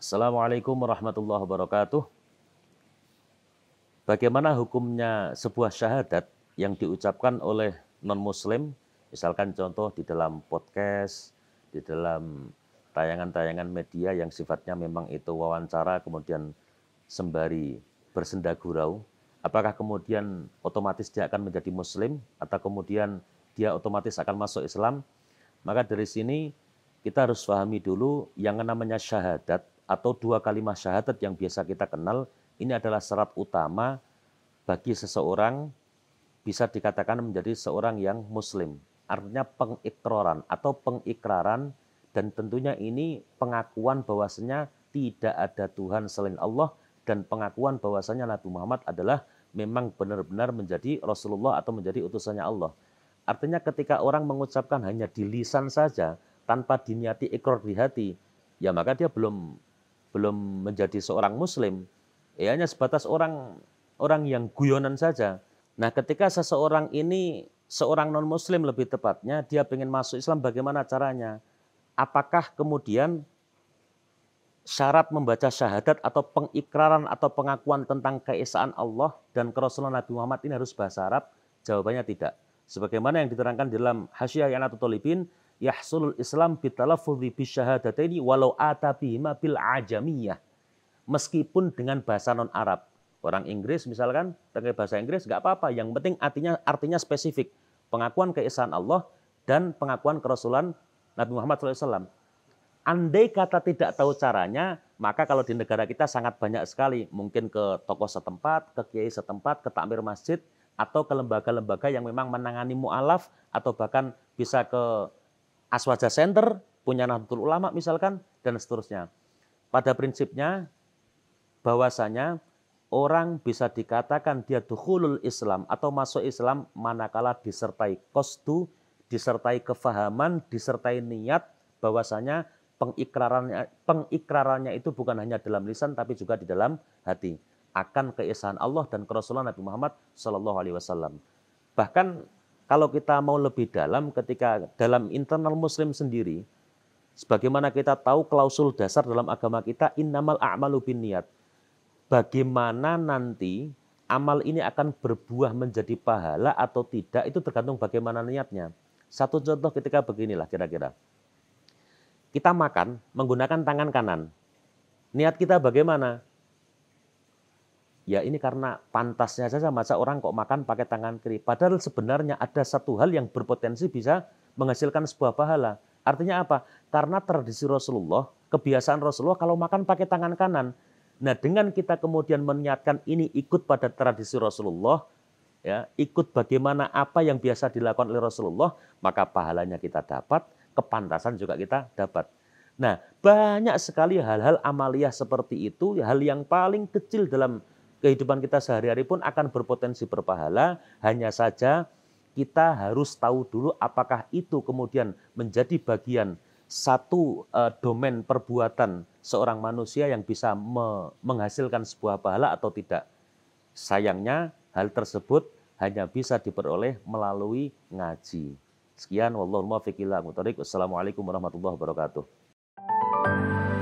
Assalamualaikum warahmatullahi wabarakatuh. Bagaimana hukumnya sebuah syahadat yang diucapkan oleh non-muslim, misalkan contoh di dalam podcast, di dalam tayangan-tayangan media yang sifatnya memang itu wawancara, kemudian sembari bersenda gurau, apakah kemudian otomatis dia akan menjadi muslim atau kemudian dia otomatis akan masuk Islam? Maka dari sini kita harus pahami dulu yang namanya syahadat atau dua kalimat syahadat yang biasa kita kenal ini adalah syarat utama bagi seseorang bisa dikatakan menjadi seorang yang muslim. Artinya pengikroran atau pengikraran dan tentunya ini pengakuan bahwasanya tidak ada Tuhan selain Allah dan pengakuan bahwasanya Nabi Muhammad adalah memang benar-benar menjadi Rasulullah atau menjadi utusannya Allah. Artinya ketika orang mengucapkan hanya di lisan saja tanpa diniati ikrar di hati, ya maka dia belum belum menjadi seorang muslim, ya hanya sebatas orang orang yang guyonan saja. Nah, ketika seseorang ini seorang non muslim lebih tepatnya dia ingin masuk Islam bagaimana caranya? Apakah kemudian syarat membaca syahadat atau pengikraran atau pengakuan tentang keesaan Allah dan kerasulan Nabi Muhammad ini harus bahasa Arab? Jawabannya tidak. Sebagaimana yang diterangkan dalam Hasyiah atau Tolibin, yahsulul Islam bitalafudhi bisyahadataini walau atabihima bil ajamiyah. Meskipun dengan bahasa non Arab. Orang Inggris misalkan pakai bahasa Inggris nggak apa-apa, yang penting artinya artinya spesifik. Pengakuan keesaan Allah dan pengakuan kerasulan Nabi Muhammad SAW. Andai kata tidak tahu caranya, maka kalau di negara kita sangat banyak sekali. Mungkin ke tokoh setempat, ke kiai setempat, ke takmir masjid, atau ke lembaga-lembaga yang memang menangani mu'alaf, atau bahkan bisa ke Aswaja Center, punya Nahdlatul Ulama misalkan, dan seterusnya. Pada prinsipnya, bahwasanya orang bisa dikatakan dia dukhulul Islam atau masuk Islam manakala disertai kostu, disertai kefahaman, disertai niat bahwasanya pengikrarannya pengikrarannya itu bukan hanya dalam lisan tapi juga di dalam hati akan keesaan Allah dan kerasulan Nabi Muhammad Shallallahu Alaihi Wasallam. Bahkan kalau kita mau lebih dalam ketika dalam internal muslim sendiri, sebagaimana kita tahu klausul dasar dalam agama kita innamal a'malu bin niat. Bagaimana nanti amal ini akan berbuah menjadi pahala atau tidak itu tergantung bagaimana niatnya. Satu contoh ketika beginilah kira-kira. Kita makan menggunakan tangan kanan. Niat kita bagaimana? Ya ini karena pantasnya saja masa orang kok makan pakai tangan kiri. Padahal sebenarnya ada satu hal yang berpotensi bisa menghasilkan sebuah pahala. Artinya apa? Karena tradisi Rasulullah, kebiasaan Rasulullah kalau makan pakai tangan kanan. Nah dengan kita kemudian meniatkan ini ikut pada tradisi Rasulullah, ya, ikut bagaimana apa yang biasa dilakukan oleh Rasulullah, maka pahalanya kita dapat, kepantasan juga kita dapat. Nah, banyak sekali hal-hal amaliah seperti itu, hal yang paling kecil dalam kehidupan kita sehari-hari pun akan berpotensi berpahala, hanya saja kita harus tahu dulu apakah itu kemudian menjadi bagian satu uh, domain perbuatan seorang manusia yang bisa me menghasilkan sebuah pahala atau tidak. Sayangnya hal tersebut hanya bisa diperoleh melalui ngaji. Sekian wallahul muwaffiq ila Wassalamualaikum warahmatullahi wabarakatuh.